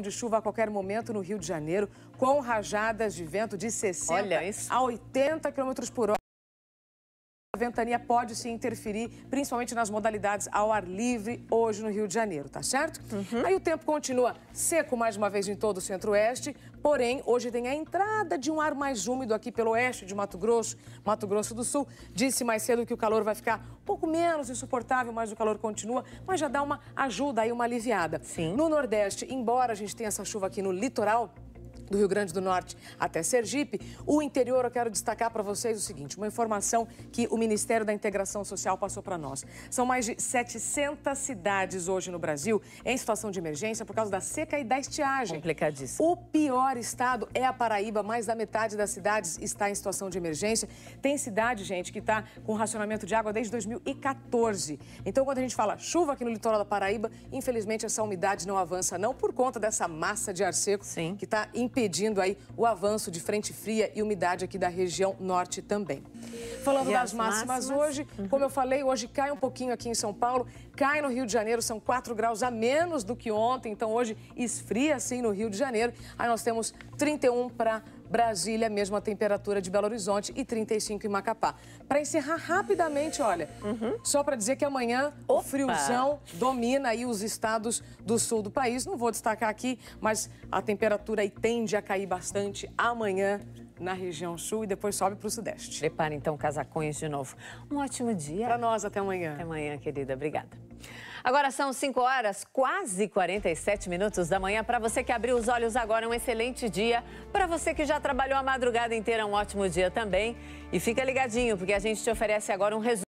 de chuva a qualquer momento no Rio de Janeiro, com rajadas de vento de 60 Olha, a 80 km por hora. A ventania pode se interferir, principalmente nas modalidades ao ar livre hoje no Rio de Janeiro, tá certo? Uhum. Aí o tempo continua seco mais uma vez em todo o centro-oeste, porém hoje tem a entrada de um ar mais úmido aqui pelo oeste de Mato Grosso, Mato Grosso do Sul. Disse mais cedo que o calor vai ficar um pouco menos insuportável, mas o calor continua, mas já dá uma ajuda aí, uma aliviada. Sim. No Nordeste, embora a gente tenha essa chuva aqui no litoral, do Rio Grande do Norte até Sergipe. O interior, eu quero destacar para vocês o seguinte: uma informação que o Ministério da Integração Social passou para nós. São mais de 700 cidades hoje no Brasil em situação de emergência por causa da seca e da estiagem. Complicadíssimo. O pior estado é a Paraíba, mais da metade das cidades está em situação de emergência. Tem cidade, gente, que está com racionamento de água desde 2014. Então, quando a gente fala chuva aqui no litoral da Paraíba, infelizmente essa umidade não avança, não, por conta dessa massa de ar seco Sim. que está em impedindo aí o avanço de frente fria e umidade aqui da região norte também. Falando e das máximas, máximas hoje, uhum. como eu falei, hoje cai um pouquinho aqui em São Paulo, cai no Rio de Janeiro, são 4 graus a menos do que ontem, então hoje esfria assim no Rio de Janeiro. Aí nós temos 31 para Brasília, mesma temperatura de Belo Horizonte e 35 em Macapá. Para encerrar rapidamente, olha, uhum. só para dizer que amanhã Opa. o friozão domina aí os estados do sul do país. Não vou destacar aqui, mas a temperatura aí tende a cair bastante amanhã na região sul e depois sobe para o sudeste. Prepare então casacões de novo. Um ótimo dia. Para nós, até amanhã. Até amanhã, querida. Obrigada. Agora são 5 horas, quase 47 minutos da manhã. Para você que abriu os olhos agora, um excelente dia. Para você que já trabalhou a madrugada inteira, um ótimo dia também. E fica ligadinho, porque a gente te oferece agora um resumo.